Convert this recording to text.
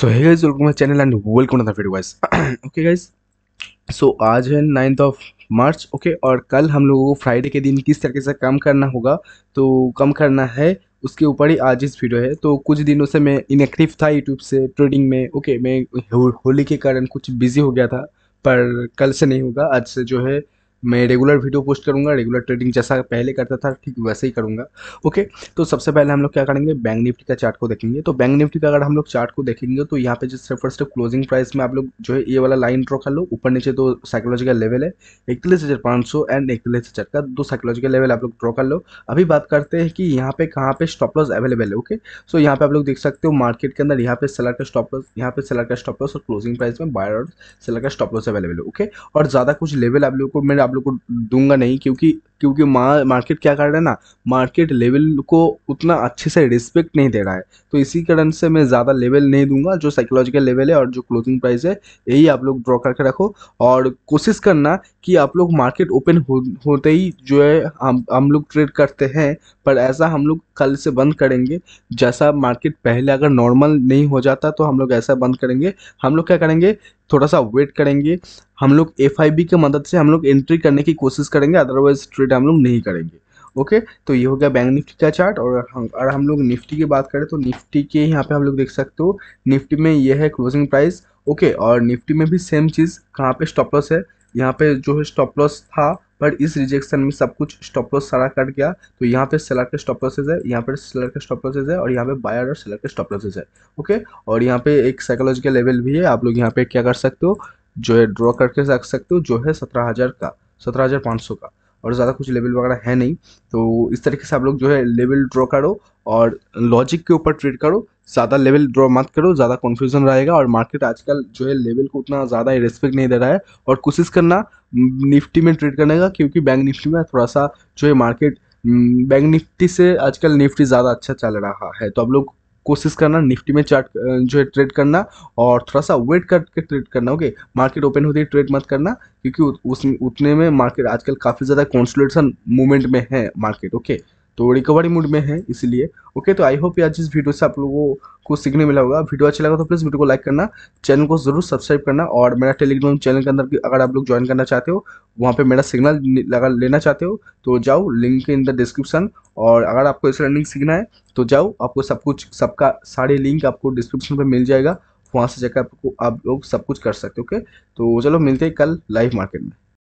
so hey guys welcome my channel and welcome to the video okay guys so आज है ninth of March okay और कल हम लोगों को फ्राइडे के दिन किस तरीके से काम करना होगा तो कम करना है उसके ऊपर ही आज इस वीडियो है तो कुछ दिनों से मैं इनएक्टिव था यूट्यूब से ट्रेडिंग में ओके okay, मैं होली के कारण कुछ बिजी हो गया था पर कल से नहीं होगा आज से जो है मैं रेगुलर वीडियो पोस्ट करूँगा रेगुलर ट्रेडिंग जैसा पहले करता था ठीक वैसे ही करूंगा ओके तो सबसे पहले हम लोग क्या करेंगे बैंक निफ्टी का चार्ट को देखेंगे तो बैंक निफ्टी का अगर हम लोग चार्ट को देखेंगे तो यहाँ पे जिस फर्स्ट क्लोजिंग प्राइस में आप लोग जो है ये वाला लाइन ड्रॉ कर लो ऊपर नीचे दो साइकोलॉजिकल लेवल है इकतीस हज़ार पांच सौ एंड इकतीस हज़ार का दो साइकोलॉजिकल लेवल आप लोग ड्रॉ कर लो अभी बात करते हैं कि यहाँ पे कहाँ पे स्टॉप लॉस अवेलेबल है ओके सो यहाँ पे आप लोग देख सकते हो मार्केट के अंदर यहाँ पे सेलर का स्टॉप लॉस यहाँ पे सेलर का स्टॉप लॉस और क्लोजिंग प्राइस में बायर और सेलर का स्टॉप लॉस अवेलेबल है ओके और ज़्यादा कुछ लेवल आप लोग को मेरे आप लोग को दूंगा नहीं क्योंकि क्योंकि मार्केट क्या कर रहा है ना मार्केट लेवल को उतना अच्छे से रिस्पेक्ट नहीं दे रहा है तो इसी कारण से मैं ज़्यादा लेवल नहीं दूंगा जो साइकोलॉजिकल लेवल है और जो क्लोजिंग प्राइस है यही आप लोग ड्रॉ करके रखो और कोशिश करना कि आप लोग मार्केट ओपन हो, होते ही जो है हम हम लोग ट्रेड करते हैं पर ऐसा हम लोग कल से बंद करेंगे जैसा मार्केट पहले अगर नॉर्मल नहीं हो जाता तो हम लोग ऐसा बंद करेंगे हम लोग क्या करेंगे थोड़ा सा वेट करेंगे हम लोग एफ के मदद से हम लोग एंट्री करने की कोशिश करेंगे अदरवाइज ट्रेड हम लोग नहीं करेंगे ओके तो ये हो गया बैंक निफ्टी का चार्ट और हम हम लोग निफ्टी की बात करें तो निफ्टी के यहाँ पे हम लोग देख सकते हो निफ्टी में ये है क्लोजिंग प्राइस ओके और निफ्टी में भी सेम चीज़ कहाँ पे स्टॉप लॉस है यहाँ पे जो है स्टॉप लॉस था बट इस रिजेक्शन में सब कुछ स्टॉप लॉस सारा कट गया तो यहाँ पे सेलर के स्टॉप लॉसेज है यहाँ पे सेलर के स्टॉप लॉसेज है और यहाँ पे बायर और सेलर के स्टॉप लॉसेज है ओके और यहाँ पे एक साइकोलॉजिकल लेवल भी है आप लोग यहाँ पे क्या कर सकते हो जो है ड्रॉ करके रख सकते हो जो है सत्रह हज़ार का सत्रह हज़ार पाँच सौ का और ज़्यादा कुछ लेवल वगैरह है नहीं तो इस तरीके से आप लोग जो है लेवल ड्रॉ करो और लॉजिक के ऊपर ट्रेड करो ज़्यादा लेवल ड्रॉ मत करो ज़्यादा कन्फ्यूजन रहेगा और मार्केट आजकल जो है लेवल को उतना ज़्यादा रेस्पेक्ट नहीं दे रहा है और कोशिश करना निफ्टी में ट्रेड करने का क्योंकि बैंक निफ्टी में थोड़ा सा जो है मार्केट हम्म, बैंक निफ्टी से आजकल निफ्टी ज़्यादा अच्छा चल रहा है तो आप लोग कोशिश करना निफ्टी में चार्ट जो है ट्रेड करना और थोड़ा सा वेट करके ट्रेड करना ओके मार्केट ओपन होती है ट्रेड मत करना क्योंकि उस उतने में मार्केट आजकल काफ़ी ज़्यादा कॉन्सुलेशन मूवमेंट में है मार्केट ओके तो रिकवरी मूड में है इसीलिए ओके तो आई होप आज इस वीडियो से आप लोगों को सीखने मिला होगा वीडियो अच्छा लगा तो प्लीज़ वीडियो को लाइक करना चैनल को जरूर सब्सक्राइब करना और मेरा टेलीग्राम चैनल के अंदर अगर आप लोग ज्वाइन करना चाहते हो वहाँ पे मेरा सिग्नल लगा लेना चाहते हो तो जाओ लिंक इन द डिस्क्रिप्शन और अगर आपको इस रनिंग सीखना है तो जाओ आपको सब कुछ सबका सारे लिंक आपको डिस्क्रिप्शन पर मिल जाएगा वहाँ से जाकर आपको आप लोग सब कुछ कर सकते हो ओके तो चलो मिलते हैं कल लाइव मार्केट में